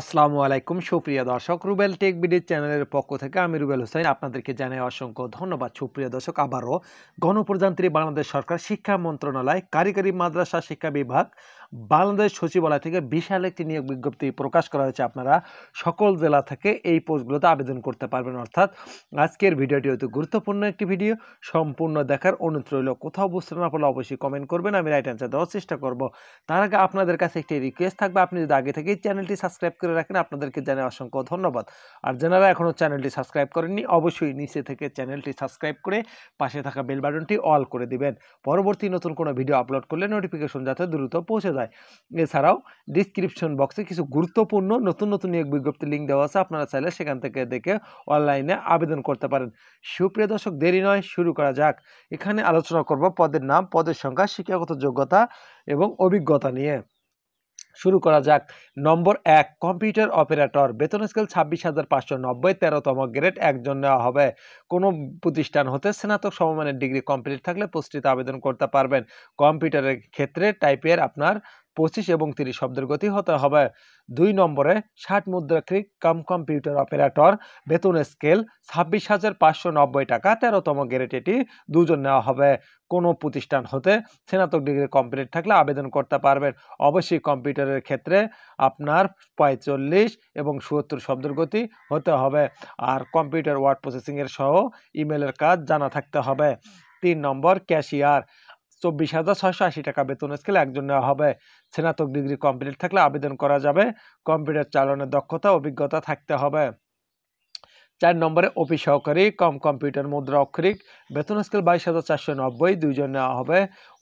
আসসালামু আলাইকুম সুপ্রিয় দর্শক রুবেল টেক বিডি চ্যানেলের পক্ষ থেকে আমি রুবেল হোসেন আপনাদেরকে জানাই অসংখ্য ধন্যবাদ সুপ্রিয় দর্শক আবারও গণপ্রজাতন্ত্রী বাংলাদেশ সরকার শিক্ষা মন্ত্রণালয় কারিগরি মাদ্রাসা শিক্ষা বিভাগ বাংলাদেশ সচিবালয় থেকে বিশাল একটি নিয়োগ বিজ্ঞপ্তি প্রকাশ করা হয়েছে আপনারা সকল জেলা থেকে এই পোস্টগুলোতে আবেদন করতে পারবেন অর্থাৎ আজকের ভিডিওটি হয়তো গুরুত্বপূর্ণ একটি ভিডিও সম্পূর্ণ দেখার অনুরোধ রইল কোথাও বুঝতে না পারলে অবশ্যই কমেন্ট করবেন আমি রাইট অ্যান্সার দেওয়ার চেষ্টা করব তার আগে আপনাদের কাছে একটি রিকোয়েস্ট থাকবে আপনি যদি আগে থেকেই চ্যানেলটি সাবস্ক্রাইব করে রাখেন আপনাদেরকে জানে অসংখ্য ধন্যবাদ আর যারা এখনও চ্যানেলটি সাবস্ক্রাইব করেননি অবশ্যই নিচে থেকে চ্যানেলটি সাবস্ক্রাইব করে পাশে থাকা বেলবাটনটি অল করে দিবেন পরবর্তী নতুন কোনো ভিডিও আপলোড করলে নোটিফিকেশন যাতে দ্রুত পৌঁছে যায় এছাড়াও ডিসক্রিপশন বক্সে কিছু গুরুত্বপূর্ণ নতুন নতুন নিয়োগ বিজ্ঞপ্তি লিঙ্ক দেওয়া আছে আপনারা চাইলে সেখান থেকে দেখে অনলাইনে আবেদন করতে পারেন সুপ্রিয় দর্শক দেরি নয় শুরু করা যাক এখানে আলোচনা করব পদের নাম পদের সংখ্যা শিক্ষাগত যোগ্যতা এবং অভিজ্ঞতা নিয়ে শুরু করা যাক নম্বর এক কম্পিউটার অপারেটর বেতন স্কেল ছাব্বিশ হাজার পাঁচশো নব্বই তেরোতম গ্রেড একজন নেওয়া হবে কোনো প্রতিষ্ঠান হতে স্নাতক সমমানের ডিগ্রি কমপ্লিট থাকলে পোস্টটিতে আবেদন করতে পারবেন কম্পিউটারের ক্ষেত্রে টাইপের আপনার পঁচিশ এবং তিরিশ শব্দের গতি হতে হবে দুই নম্বরে ষাট ক্রিক কাম কম্পিউটার অপারেটর বেতন স্কেল ছাব্বিশ হাজার পাঁচশো নব্বই টাকা তেরোতম গ্যারেটেটি দুজন নেওয়া হবে কোনো প্রতিষ্ঠান হতে স্নাতক ডিগ্রি কমপ্লিট থাকলে আবেদন করতে পারবেন অবশ্যই কম্পিউটারের ক্ষেত্রে আপনার পঁয়তাল্লিশ এবং সত্তর শব্দের গতি হতে হবে আর কম্পিউটার ওয়ার্ড প্রসেসিংয়ের সহ ইমেলের কাজ জানা থাকতে হবে তিন নম্বর ক্যাশিয়ার চব্বিশ হাজার ছয়শো আশি টাকা বেতন স্কেলে একজন নেওয়া হবে স্নাতক ডিগ্রি কমপ্লিট থাকলে আবেদন করা যাবে কম্পিউটার চালানোর দক্ষতা অভিজ্ঞতা থাকতে হবে চার নম্বরে অফিস সহকারী কম কম্পিউটার মুদ্রা অক্ষরিক বেতন স্কেল বাইশ হাজার চারশো নব্বই দুইজন নেওয়া হবে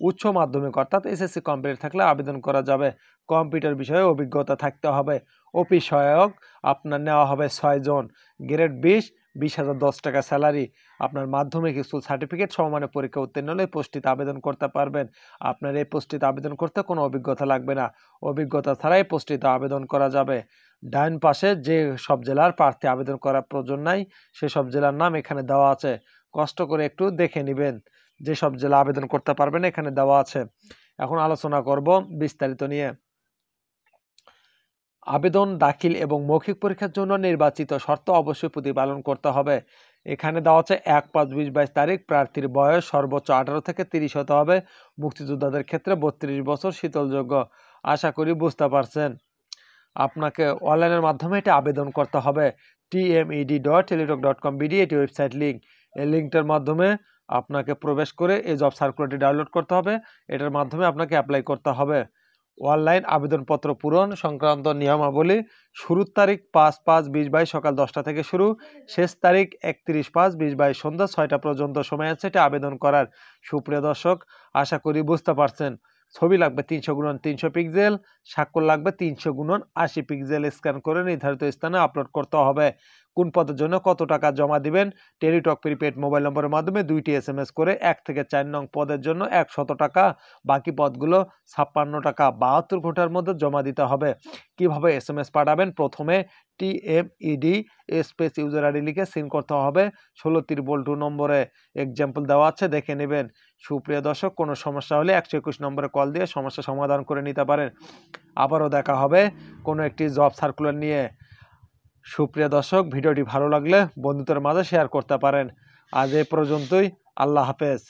উচ্চ মাধ্যমিক অর্থাৎ এসএসসি কমপ্লিট থাকলে আবেদন করা যাবে কম্পিউটার বিষয়ে অভিজ্ঞতা থাকতে হবে অফিস সহায়ক আপনার নেওয়া হবে ছয়জন গ্রেড বিশ বিশ হাজার দশ টাকা স্যালারি আপনার মাধ্যমিক স্কুল সার্টিফিকেট সমানে পরীক্ষা উত্তীর্ণ হলে পোস্টটিতে আবেদন করতে পারবেন আপনার এই পোস্টটিতে আবেদন করতে কোনো অভিজ্ঞতা লাগবে না অভিজ্ঞতা ছাড়াই পোস্টটিতে আবেদন করা যাবে ডাইন পাশে যে সব জেলার প্রার্থী আবেদন করার প্রয়োজন নাই সেসব জেলার নাম এখানে দেওয়া আছে কষ্ট করে একটু দেখে নেবেন যেসব জেলা আবেদন করতে পারবেন এখানে দেওয়া আছে এখন আলোচনা করব বিস্তারিত নিয়ে আবেদন দাখিল এবং মৌখিক পরীক্ষার জন্য নির্বাচিত শর্ত অবশ্যই প্রতিপালন করতে হবে এখানে দেওয়া হচ্ছে এক পাঁচ বিশ বাইশ তারিখ প্রার্থীর বয়স সর্বোচ্চ আঠারো থেকে তিরিশ হতে হবে মুক্তিযোদ্ধাদের ক্ষেত্রে বত্রিশ বছর শীতলযোগ্য আশা করি বুঝতে পারছেন আপনাকে অনলাইনের মাধ্যমে এটা আবেদন করতে হবে TMED dot Teletalk dot com BD এটি ওয়েবসাইট লিঙ্ক এই লিঙ্কটার মাধ্যমে আপনাকে প্রবেশ করে এই জব সার্কুলারটি ডাউনলোড করতে হবে এটার মাধ্যমে আপনাকে অ্যাপ্লাই করতে হবে অনলাইন আবেদনপত্র পূরণ সংক্রান্ত নিয়মাবলী শুরুর তারিখ পাঁচ পাঁচ বিশ বাইশ সকাল দশটা থেকে শুরু শেষ তারিখ একত্রিশ পাঁচ বিশ বাইশ সন্ধ্যা ছয়টা পর্যন্ত সময় আছে এটা আবেদন করার সুপ্রিয় দর্শক আশা করি বুঝতে পারছেন ছবি লাগবে তিনশো গুণন তিনশো পিক্সেল স্বাক্ষর লাগবে তিনশো গুণন আশি পিক্সেল স্ক্যান করে নির্ধারিত স্থানে আপলোড করতে হবে কোন পদের জন্য কত টাকা জমা দিবেন টেলিটক প্রিপেড মোবাইল নম্বরের মাধ্যমে দুইটি এস এম এস করে এক থেকে চার নং পদের জন্য একশত টাকা বাকি পদগুলো ছাপ্পান্ন টাকা বাহাত্তর ঘন্টার মধ্যে জমা দিতে হবে কিভাবে এস পাঠাবেন প্রথমে টিএমইডি স্পেস ইউজার আইডি লিখে সিন করতে হবে ষোলো তিরবল টু নম্বরে এক্সাম্পল দেওয়া আছে দেখে নেবেন সুপ্রিয় দর্শক কোনো সমস্যা হলে একশো একুশ নম্বরে কল দিয়ে সমস্যা সমাধান করে নিতে পারেন আবারও দেখা হবে কোনো একটি জব সার্কুলার নিয়ে সুপ্রিয় দর্শক ভিডিওটি ভালো লাগলে বন্ধুদের মাঝে শেয়ার করতে পারেন আজ এ পর্যন্তই আল্লাহ হাফেজ